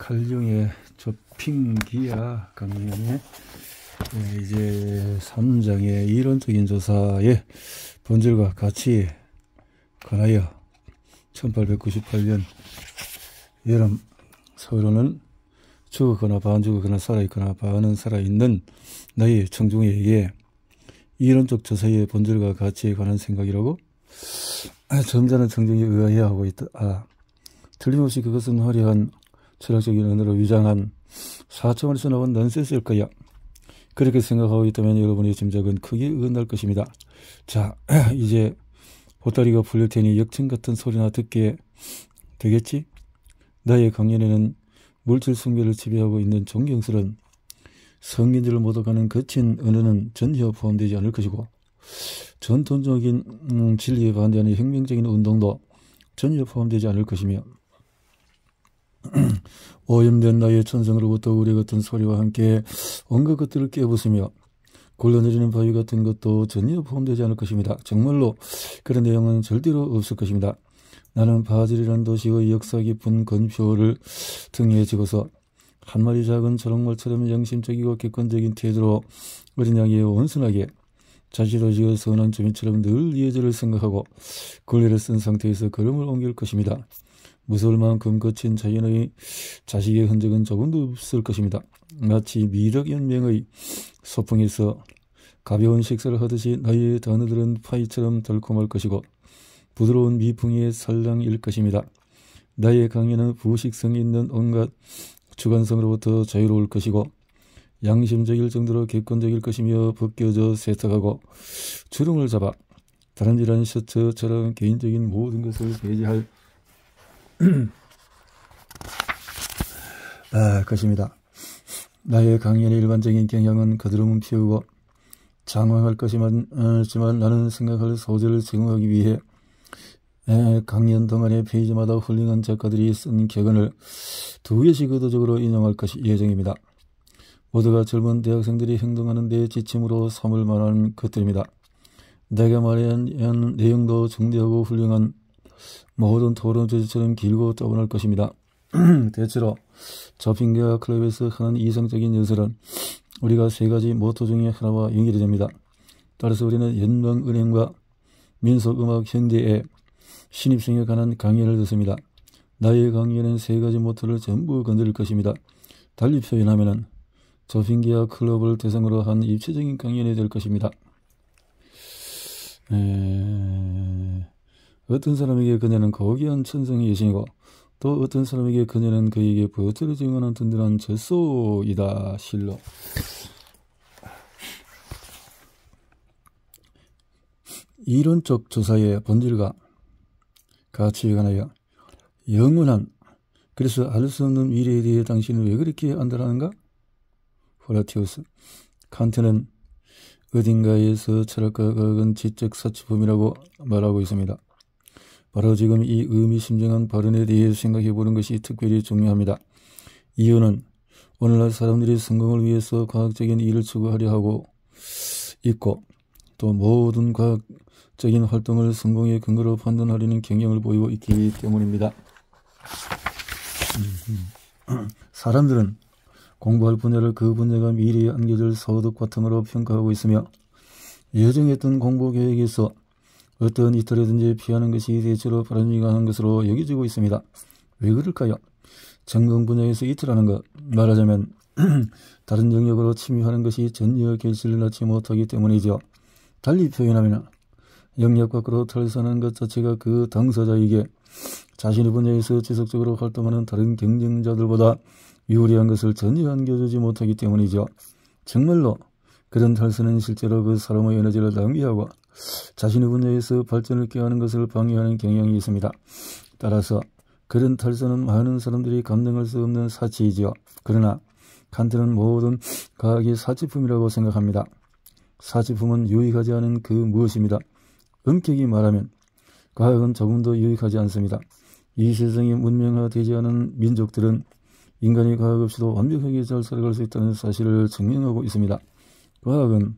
칼륨의 접핑기야 강연의 네, 이제 3장의 이론적인 조사의 본질과 가치 관하여 1898년 여름 서울은 죽었거나 반 죽었거나 살아있거나 반은 살아있는 나의 청중에게 이론적 조사의 본질과 가치에 관한 생각이라고 점잖은 청중이 의아해하고 있다. 아, 틀림없이 그것은 화려한 철학적인 언어로 위장한 사천원에서 나온 넌센스일 거야. 그렇게 생각하고 있다면 여러분의 짐작은 크게 의날 것입니다. 자, 이제 보따리가 풀릴 테니 역청 같은 소리나 듣게 되겠지? 나의 강연에는 물질 승계를 지배하고 있는 존경스런 성인들을 모독하는 거친 언어는 전혀 포함되지 않을 것이고 전통적인 음, 진리에 반대하는 혁명적인 운동도 전혀 포함되지 않을 것이며 오염된 나의 천성으로부터 우리 같은 소리와 함께 온갖 것들을 깨부수며 굴러내리는 바위 같은 것도 전혀 포함되지 않을 것입니다. 정말로 그런 내용은 절대로 없을 것입니다. 나는 바질이라는 도시의 역사 깊은 건표를 등에 지고서 한 마리 작은 저롱말처럼 양심적이고 객관적인 태도로 어린 양에 온순하게 자시로 지어 선한 주민처럼 늘 예절을 생각하고 권리를 쓴 상태에서 걸음을 옮길 것입니다. 무서울 만큼 거친 자연의 자식의 흔적은 조금도 없을 것입니다. 마치 미륵연맹의 소풍에서 가벼운 식사를 하듯이 나의 단어들은 파이처럼 달콤할 것이고 부드러운 미풍의 살랑일 것입니다. 나의 강의는 부식성 있는 온갖 주관성으로부터 자유로울 것이고 양심적일 정도로 객관적일 것이며 벗겨져 세탁하고 주름을 잡아 다른질한 셔츠처럼 개인적인 모든 것을 배제할 아, 것입니다. 나의 강연의 일반적인 경향은 거드름은 피우고 장황할 것이지만 어, 나는 생각할 소재를 제공하기 위해 에, 강연 동안의 페이지마다 훌륭한 작가들이 쓴 격언을 두 개씩 의도적으로 인용할 것이 예정입니다. 모두가 젊은 대학생들이 행동하는 데 지침으로 삼을 만한 것들입니다. 내가 말한 내용도 중대하고 훌륭한 모든 토론 주제처럼 길고 떠분할 것입니다. 대체로 저 핑계와 클럽에서 하는 이성적인 연설은 우리가 세 가지 모토 중의 하나와 연결이 됩니다. 따라서 우리는 연방은행과 민속음악 현대의 신입생에 관한 강연을 듣습니다. 나의 강연은 세 가지 모토를 전부 건드릴 것입니다. 달리 표현하면 저핑계와 클럽을 대상으로 한 입체적인 강연이 될 것입니다. 에... 어떤 사람에게 그녀는 거기한 천성의 여신이고 또 어떤 사람에게 그녀는 그에게 버텨를 증언한 든든한 절소이다 실로 이론적 조사의 본질과 가치에 관하여 영원한 그래서 알 수 없는 미래에 대해 당신은 왜 그렇게 안달하는가? 호라티우스 칸트는 어딘가에서 철학과 각은 지적 사치품이라고 말하고 있습니다. 바로 지금 이 의미심장한 발언에 대해 생각해 보는 것이 특별히 중요합니다. 이유는 오늘날 사람들이 성공을 위해서 과학적인 일을 추구하려 하고 있고 또 모든 과학적인 활동을 성공의 근거로 판단하려는 경향을 보이고 있기 때문입니다. 사람들은 공부할 분야를 그 분야가 미래에 안겨질 소득 과탕으로 평가하고 있으며 예정했던 공부 계획에서 어떤 이틀이든지 피하는 것이 대체로 바람직한 것으로 여겨지고 있습니다. 왜 그럴까요? 전공 분야에서 이틀하는 것, 말하자면 다른 영역으로 침입하는 것이 전혀 결실을 낳지 못하기 때문이죠. 달리 표현하면 영역 밖으로 털선하는것 자체가 그 당사자에게 자신의 분야에서 지속적으로 활동하는 다른 경쟁자들보다 유리한 것을 전혀 안겨주지 못하기 때문이죠. 정말로 그런 탈선은 실제로 그 사람의 에너지를 낭비하고 자신의 분야에서 발전을 꾀하는 것을 방해하는 경향이 있습니다. 따라서 그런 탈선은 많은 사람들이 감당할 수 없는 사치이지요. 그러나 칸트는 모든 과학이 사치품이라고 생각합니다. 사치품은 유익하지 않은 그 무엇입니다. 엄격히 말하면 과학은 조금 도 유익하지 않습니다. 이세상에 문명화되지 않은 민족들은 인간이 과학 없이도 완벽하게 잘 살아갈 수 있다는 사실을 증명하고 있습니다. 과학은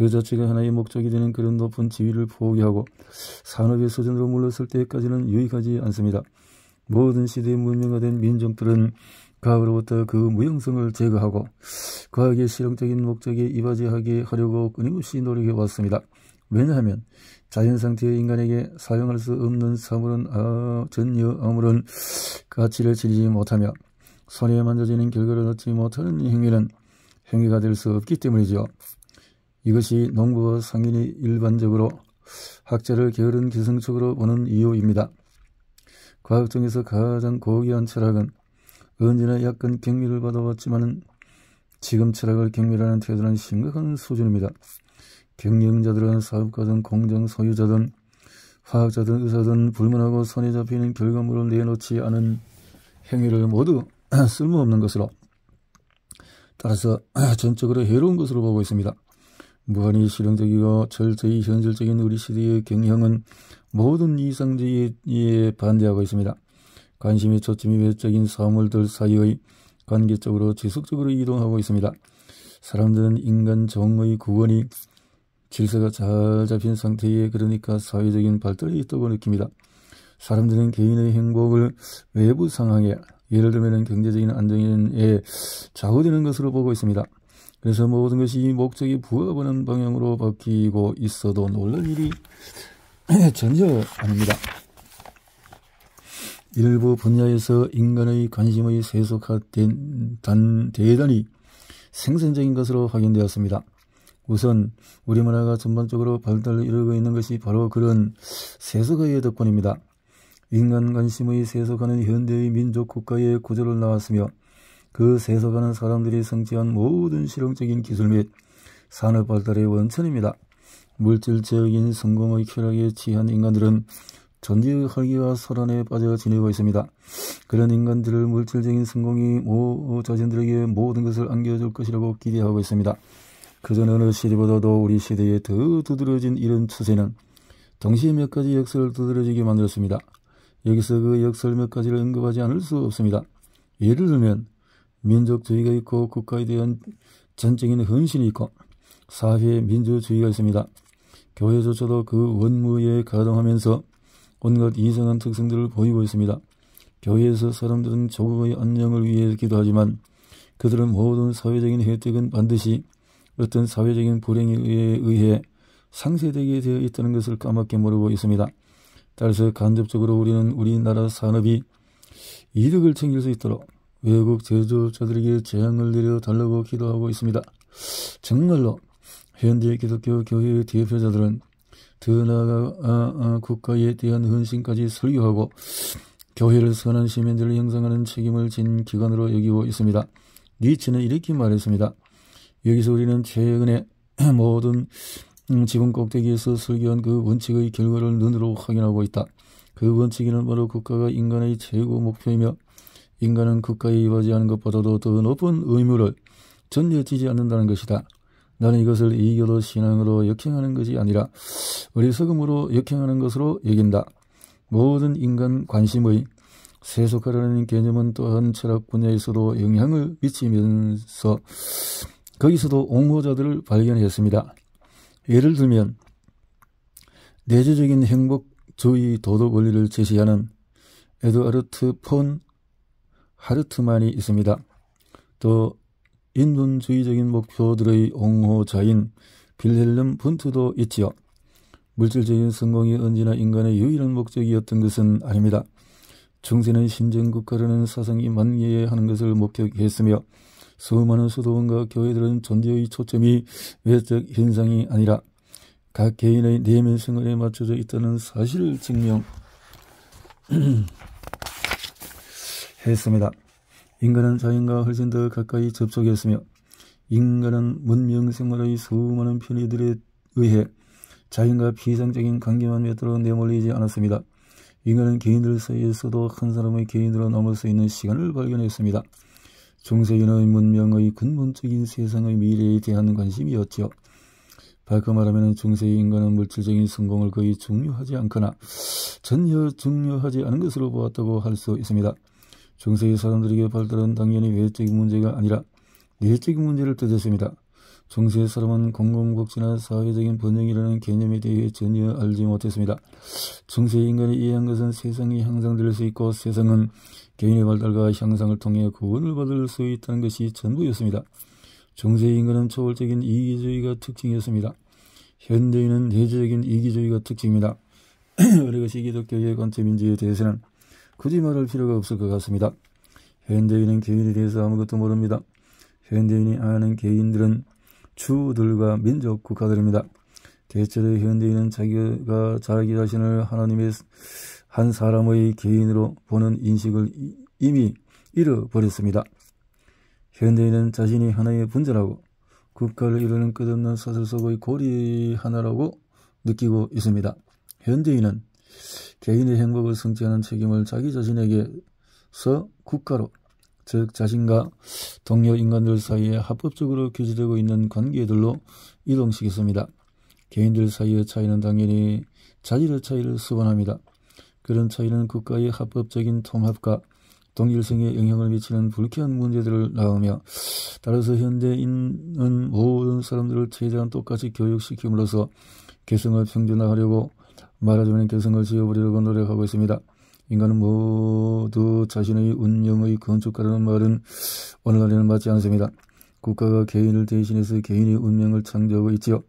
그 자체가 하나의 목적이 되는 그런 높은 지위를 포기하고 산업의 소전으로 물러설 때까지는 유익하지 않습니다. 모든 시대의 문명화된 민족들은 과학으로부터 그 무형성을 제거하고 과학의 실용적인 목적에 이바지하게 하려고 끊임없이 노력해 왔습니다. 왜냐하면 자연 상태의 인간에게 사용할 수 없는 사물은 아, 전혀 아무런 가치를 지니지 못하며 손에 만져지는 결과를 얻지 못하는 행위는 행위가 될 수 없기 때문이죠. 이것이 농부와 상인이 일반적으로 학자를 게으른 기승축으로 보는 이유입니다. 과학 중에서 가장 고귀한 철학은 언제나 약간 경미를 받아왔지만 지금 철학을 경미라는 태도는 심각한 수준입니다. 경영자들은 사업가든 공정 소유자든 화학자든 의사든 불문하고 손에 잡히는 결과물을 내놓지 않은 행위를 모두 쓸모없는 것으로 따라서 전적으로 해로운 것으로 보고 있습니다. 무한히 실용적이고 철저히 현실적인 우리 시대의 경향은 모든 이상주의에 반대하고 있습니다. 관심의 초점이 외적인 사물들 사이의 관계 적으로 지속적으로 이동하고 있습니다. 사람들은 인간 정의 구원이 질서가 잘 잡힌 상태에 그러니까 사회적인 발달이 있다고 느낍니다. 사람들은 개인의 행복을 외부 상황에 예를 들면 경제적인 안정에 좌우되는 것으로 보고 있습니다. 그래서 모든 것이 목적이 부어보는 방향으로 바뀌고 있어도 놀랄 일이 전혀 아닙니다. 일부 분야에서 인간의 관심의 세속화된 단, 대단히 생산적인 것으로 확인되었습니다. 우선 우리 문화가 전반적으로 발달을 이루고 있는 것이 바로 그런 세속화의 덕분입니다. 인간 관심의 세속화는 현대의 민족 국가의 구조를 나왔으며 그 세속하는 사람들이 성취한 모든 실용적인 기술 및 산업 발달의 원천입니다. 물질적인 성공의 쾌락에 취한 인간들은 전지의 활기와 설안에 빠져 지내고 있습니다. 그런 인간들을 물질적인 성공이 모 자신들에게 모든 것을 안겨줄 것이라고 기대하고 있습니다. 그전 어느 시대보다도 우리 시대에 더 두드러진 이런 추세는 동시에 몇 가지 역설을 두드러지게 만들었습니다. 여기서 그 역설 몇 가지를 언급하지 않을 수 없습니다. 예를 들면 민족주의가 있고 국가에 대한 전적인 헌신이 있고 사회에 민주주의가 있습니다. 교회조차도 그 원무에 가동하면서 온갖 이상한 특성들을 보이고 있습니다. 교회에서 사람들은 조국의 안녕을 위해 기도하지만 그들은 모든 사회적인 혜택은 반드시 어떤 사회적인 불행에 의해 상쇄되게 되어 있다는 것을 까맣게 모르고 있습니다. 따라서 간접적으로 우리는 우리나라 산업이 이득을 챙길 수 있도록 외국 제조업자들에게 재앙을 내려 달라고 기도하고 있습니다. 정말로 현대 기독교 교회의 대표자들은 더 나아가 아, 아, 국가에 대한 헌신까지 설교하고 교회를 선한 시민들을 형성하는 책임을 진 기관으로 여기고 있습니다. 니치는 이렇게 말했습니다. 여기서 우리는 최근에 모든 음, 지붕 꼭대기에서 설교한 그 원칙의 결과를 눈으로 확인하고 있다. 그 원칙에는 바로 국가가 인간의 최고 목표이며 인간은 국가에 의하지하는 것보다도 더 높은 의무를 전제치지 않는다는 것이다. 나는 이것을 이교로 신앙으로 역행하는 것이 아니라 어리석음으로 역행하는 것으로 여긴다. 모든 인간 관심의 세속화라는 개념은 또한 철학 분야에서도 영향을 미치면서 거기서도 옹호자들을 발견했습니다. 예를 들면 내재적인 행복주의 도덕 원리를 제시하는 에드아르트 폰 하르트만이 있습니다. 또 인본주의적인 목표들의 옹호자인 빌헬름 분트도 있지요. 물질적인 성공이 언제나 인간의 유일한 목적이었던 것은 아닙니다. 중세는 신정국가라는 사상이 만개해야 하는 것을 목격했으며 수많은 수도원과 교회들은 존재의 초점이 외적 현상이 아니라 각 개인의 내면 생활에 맞춰져 있다는 사실을 증명 했습니다. 인간은 자연과 훨씬 더 가까이 접촉했으며 인간은 문명생활의 수많은 편의들에 의해 자연과 비상적인 관계만 맺도록 내몰리지 않았습니다. 인간은 개인들 사이에서도 한 사람의 개인으로 넘을수 있는 시간을 발견했습니다. 중세기의 문명의 근본적인 세상의 미래에 대한 관심이었지요. 바꿔 말하면 중세의 인간은 물질적인 성공을 거의 중요하지 않거나 전혀 중요하지 않은 것으로 보았다고 할 수 있습니다. 중세의 사람들에게 발달은 당연히 외적인 문제가 아니라 내적인 문제를 뜻했습니다. 정세의 사람은 공공복지나 사회적인 번영이라는 개념에 대해 전혀 알지 못했습니다. 정세의 인간이 이해한 것은 세상이 향상될 수 있고 세상은 개인의 발달과 향상을 통해 구원을 받을 수 있다는 것이 전부였습니다. 정세의 인간은 초월적인 이기주의가 특징이었습니다. 현대인은 내재적인 이기주의가 특징입니다. 우리가 시기독교의 관점인지에 대해서는 굳이 말할 필요가 없을 것 같습니다. 현대인은 개인에 대해서 아무것도 모릅니다. 현대인이 아는 개인들은 주들과 민족 국가들입니다. 대체로 현대인은 자기가 자기 자신을 하나님의 한 사람의 개인으로 보는 인식을 이미 잃어버렸습니다. 현대인은 자신이 하나의 분자라고 국가를 이루는 끝없는 사슬 속의 고리 하나라고 느끼고 있습니다. 현대인은 개인의 행복을 성취하는 책임을 자기 자신에게서 국가로 즉 자신과 동료 인간들 사이에 합법적으로 규제되고 있는 관계들로 이동시켰습니다. 개인들 사이의 차이는 당연히 자질의 차이를 수반합니다. 그런 차이는 국가의 합법적인 통합과 동일성에 영향을 미치는 불쾌한 문제들을 낳으며 따라서 현대인은 모든 사람들을 최대한 똑같이 교육시킴으로써 개성을 평준화하려고 말하자면 성을 지어버리려고 노력하고 있습니다. 인간은 모두 자신의 운명의 건축가라는 말은 오늘날에는 맞지 않습니다. 국가가 개인을 대신해서 개인의 운명을 창조하고 있지요.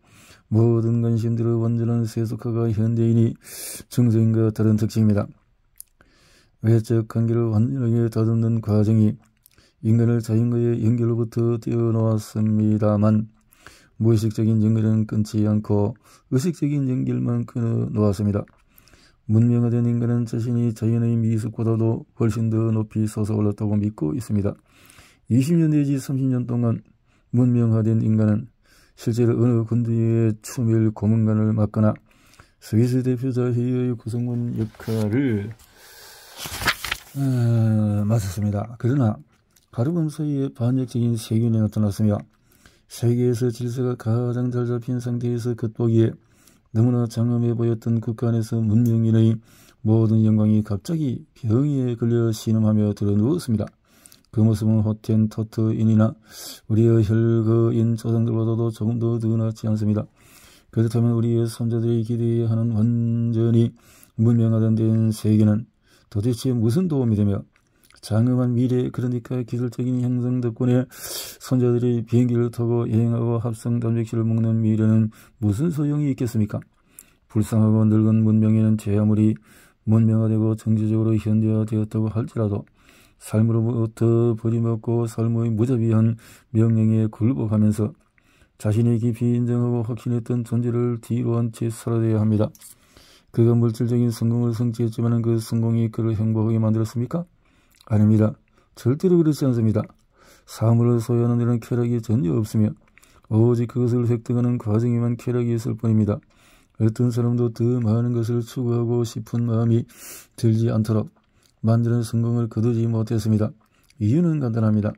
모든 관심들을 원전은 세속화가 현대인이 중생과 다른 특징입니다. 외적 관계를 완전하게 다듬는 과정이 인간을 자연과의 연결로부터 뛰어놓았습니다만 무의식적인 연결은 끊지 않고 의식적인 연결만 끊어 놓았습니다. 문명화된 인간은 자신이 자연의 미숙보다도 훨씬 더 높이 서서 올랐다고 믿고 있습니다. 20년 내지 30년 동안 문명화된 인간은 실제로 어느 군대의 추밀 고문관을 맡거나 스위스 대표자회의의 구성원 역할을 어, 맡았습니다. 그러나 가르범 사이에 반역적인 세균이 나타났으며 세계에서 질서가 가장 잘 잡힌 상태에서 겉보기에 너무나 장엄해 보였던 국가 에서 문명인의 모든 영광이 갑자기 병에 걸려 신음하며 드러누웠습니다. 그 모습은 호텐토트인이나 우리의 혈거인 조상들보다도 조금 더드러났지 않습니다. 그렇다면 우리의 선조들이 기대하는 완전히 문명화된 세계는 도대체 무슨 도움이 되며 장엄한 미래 그러니까 기술적인 행성 덕분에 손자들이 비행기를 타고 여행하고 합성 단백질을 먹는 미래는 무슨 소용이 있겠습니까? 불쌍하고 늙은 문명에는 제 아무리 문명화되고 정치적으로 현대화되었다고 할지라도 삶으로부터 뭐 버림없고 삶의 무자비한 명령에 굴복하면서 자신이 깊이 인정하고 확신했던 존재를 뒤로한 채 살아야 합니다. 그가 물질적인 성공을 성취했지만 그 성공이 그를 행복하게 만들었습니까? 아닙니다. 절대로 그렇지 않습니다. 사물을 소유하는 데는 쾌락이 전혀 없으며 오직 그것을 획득하는 과정에만 쾌락이 있을 뿐입니다. 어떤 사람도 더 많은 것을 추구하고 싶은 마음이 들지 않도록 만드는 성공을 거두지 못했습니다. 이유는 간단합니다.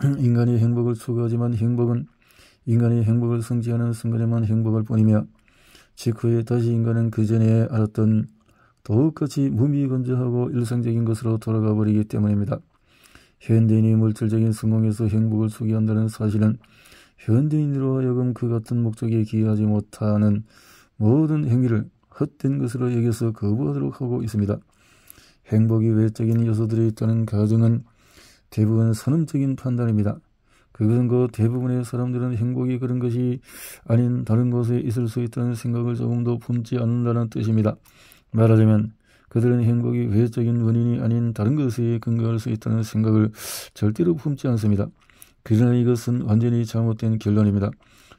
인간이 행복을 추구하지만 행복은 인간이 행복을 성취하는 순간에만 행복할 뿐이며 직후에 다시 인간은 그전에 알았던 똑같이 무미건조하고 일상적인 것으로 돌아가 버리기 때문입니다. 현대인이 물질적인 성공에서 행복을 소개한다는 사실은 현대인으로 하여금 그 같은 목적에 기여하지 못하는 모든 행위를 헛된 것으로 여겨서 거부하도록 하고 있습니다. 행복이 외적인 요소들이 있다는 가정은 대부분 선언적인 판단입니다. 그것은 그 대부분의 사람들은 행복이 그런 것이 아닌 다른 것에 있을 수 있다는 생각을 조금도 품지 않는다는 뜻입니다. 말하자면 그들은 행복이 외적인 원인이 아닌 다른 것에 근거할 수 있다는 생각을 절대로 품지 않습니다. 그러나 이것은 완전히 잘못된 결론입니다.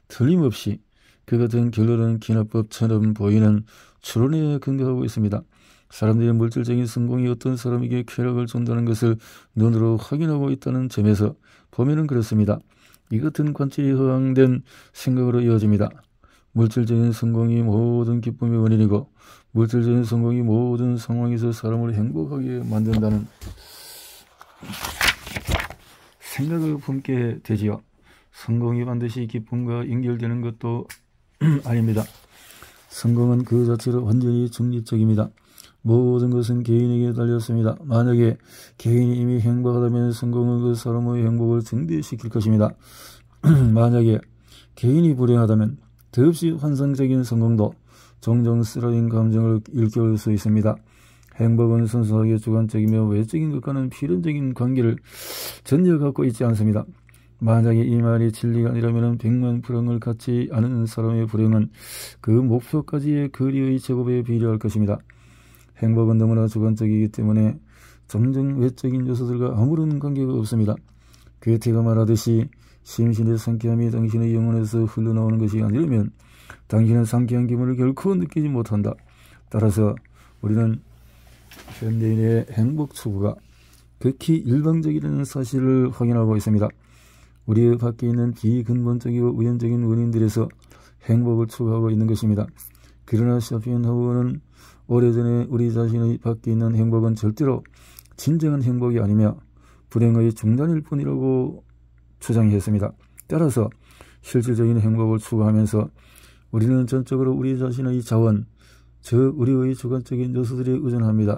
틀림없이 그 같은 결론은 기나법처럼 보이는 추론에 근거하고 있습니다. 사람들이 물질적인 성공이 어떤 사람에게 쾌락을 준다는 것을 눈으로 확인하고 있다는 점에서 보면은 그렇습니다. 이 같은 관측이 허황된 생각으로 이어집니다. 물질적인 성공이 모든 기쁨의 원인이고 물질적인 성공이 모든 상황에서 사람을 행복하게 만든다는 생각을 품게 되지요. 성공이 반드시 기쁨과 연결되는 것도 아닙니다. 성공은 그 자체로 완전히 중립적입니다. 모든 것은 개인에게 달렸습니다. 만약에 개인이 이미 행복하다면 성공은 그 사람의 행복을 증대시킬 것입니다. 만약에 개인이 불행하다면 더없이 환상적인 성공도 종종 쓰러진 감정을 일깨울 수 있습니다. 행복은 순수하게 주관적이며 외적인 것과는 필연적인 관계를 전혀 갖고 있지 않습니다. 만약에 이 말이 진리가 아니라면 백만 불행을 갖지 않은 사람의 불행은 그 목표까지의 거리의 제곱에 비례할 것입니다. 행복은 너무나 주관적이기 때문에 점점 외적인 요소들과 아무런 관계가 없습니다. 괴테가 말하듯이 심신의 상쾌함이 당신의 영혼에서 흘러나오는 것이 아니라면 당신은 상쾌한 기분을 결코 느끼지 못한다. 따라서 우리는 현대인의 행복 추구가 극히 일방적이라는 사실을 확인하고 있습니다. 우리 밖에 있는 비근본적이고 우연적인 원인들에서 행복을 추구하고 있는 것입니다. 그러나 샤피엔하우는 오래전에 우리 자신의 밖에 있는 행복은 절대로 진정한 행복이 아니며 불행의 중단일 뿐이라고 주장했습니다. 따라서 실질적인 행복을 추구하면서 우리는 전적으로 우리 자신의 자원, 즉 우리의 주관적인 요소들에 의존합니다.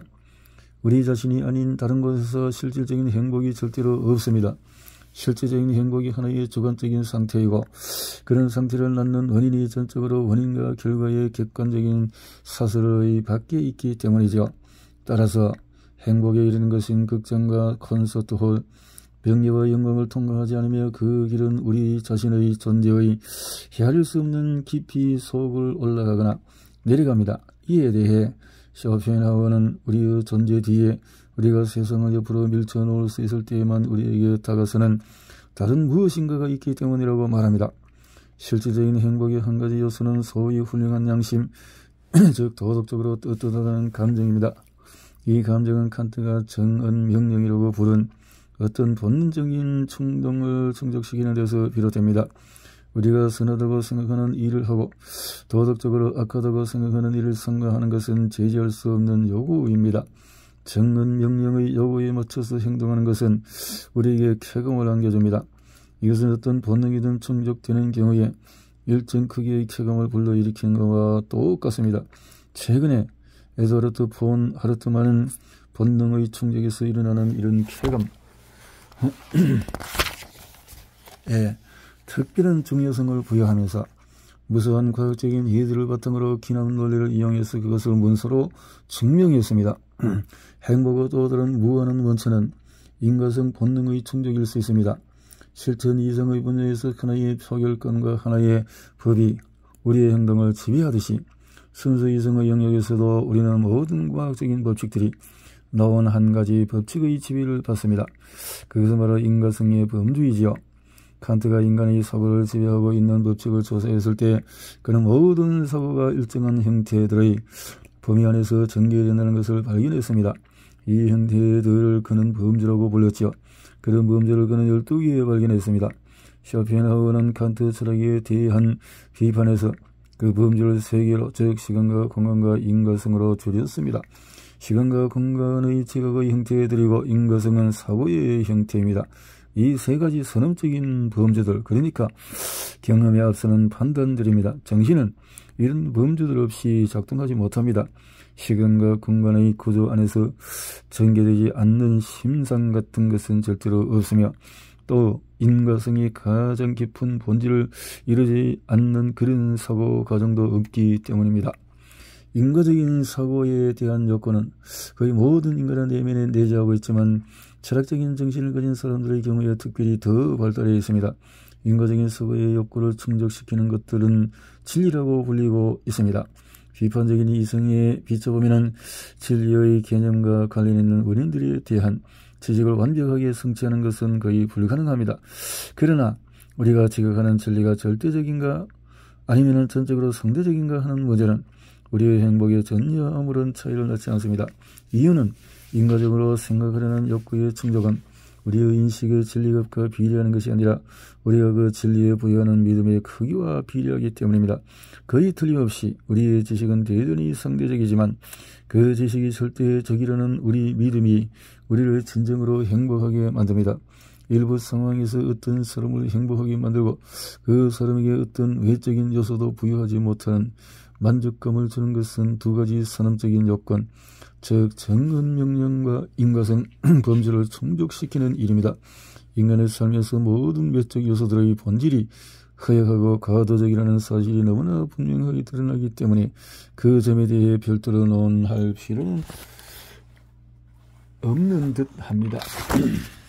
우리 자신이 아닌 다른 곳에서 실질적인 행복이 절대로 없습니다. 실제적인 행복이 하나의 주관적인 상태이고 그런 상태를 낳는 원인이 전적으로 원인과 결과의 객관적인 사설의 밖에 있기 때문이죠. 따라서 행복에 이르는 것은 극장과 콘서트홀, 명리와 영광을 통과하지 않으며 그 길은 우리 자신의 존재의 헤아릴 수 없는 깊이 속을 올라가거나 내려갑니다. 이에 대해 쇼펜하우어는 우리의 존재 뒤에 우리가 세상을 옆으로 밀쳐놓을 수 있을 때에만 우리에게 다가서는 다른 무엇인가가 있기 때문이라고 말합니다. 실질적인 행복의 한 가지 요소는 소위 훌륭한 양심, 즉 도덕적으로 떳떳하다는 감정입니다. 이 감정은 칸트가 정은 명령이라고 부른 어떤 본능적인 충동을 충족시키는 데서 비롯됩니다. 우리가 선하다고 생각하는 일을 하고 도덕적으로 악하다고 생각하는 일을 성가하는 것은 제지할 수 없는 요구입니다. 정은 명령의 요구에 맞춰서 행동하는 것은 우리에게 쾌감을 안겨줍니다. 이것은 어떤 본능이든 충족되는 경우에 일정 크기의 쾌감을 불러일으키는 것과 똑같습니다. 최근에 에드워드 폰 하르트만은 본능의 충격에서 일어나는 이런 쾌감, 예. 예, 특별한 중요성을 부여하면서 무수한 과학적인 예들을 바탕으로 기념 논리를 이용해서 그것을 문서로 증명했습니다. 행복의 또 다른 무한한 원천은 인과성 본능의 충족일 수 있습니다. 실천 이성의 분야에서 하나의 표결권과 하나의 법이 우리의 행동을 지배하듯이 순수 이성의 영역에서도 우리는 모든 과학적인 법칙들이 넣은 한 가지 법칙의 지위를 봤습니다 그것은 바로 인과성의 범주이지요. 칸트가 인간의 사고를 지배하고 있는 법칙을 조사했을 때 그는 모든 사고가 일정한 형태들의 범위 안에서 전개된다는 것을 발견했습니다. 이 형태들을 그는 범주라고 불렀지요. 그런 범죄를 그는 12개에 발견했습니다. 쇼펜하우는 칸트 철학에 대한 비판에서 그 범죄를 세계로즉 시간과 공간과 인과성으로 줄였습니다. 시간과 공간의 지각의 형태에 드리고 인과성은 사고의 형태입니다. 이 세 가지 선험적인 범죄들 그러니까 경험에 앞서는 판단들입니다. 정신은 이런 범죄들 없이 작동하지 못합니다. 시간과 공간의 구조 안에서 전개되지 않는 심상 같은 것은 절대로 없으며 또 인과성이 가장 깊은 본질을 이루지 않는 그런 사고 과정도 없기 때문입니다. 인과적인 사고에 대한 여건은 거의 모든 인간의 내면에 내재하고 있지만 철학적인 정신을 가진 사람들의 경우에 특별히 더 발달해 있습니다. 인과적인 사고의 욕구를 충족시키는 것들은 진리라고 불리고 있습니다. 비판적인 이성에 비춰보면 진리의 개념과 관련 있는 원인들에 대한 지식을 완벽하게 성취하는 것은 거의 불가능합니다. 그러나 우리가 지각하는 진리가 절대적인가 아니면 전적으로 상대적인가 하는 문제는 우리의 행복에 전혀 아무런 차이를 낳지 않습니다. 이유는 인간적으로 생각하려는 욕구의 충족은 우리의 인식의 진리급과 비례하는 것이 아니라 우리가 그 진리에 부여하는 믿음의 크기와 비례하기 때문입니다. 거의 틀림없이 우리의 지식은 대단히 상대적이지만 그 지식이 절대적이라는 우리 믿음이 우리를 진정으로 행복하게 만듭니다. 일부 상황에서 어떤 사람을 행복하게 만들고 그 사람에게 어떤 외적인 요소도 부여하지 못하는 만족감을 주는 것은 두 가지 산업적인 요건, 즉 정근명령과 인과성 범죄를 충족시키는 일입니다. 인간의 삶에서 모든 외적 요소들의 본질이 허약하고 과도적이라는 사실이 너무나 분명하게 드러나기 때문에 그 점에 대해 별도로 논할 필요는 없는 듯 합니다.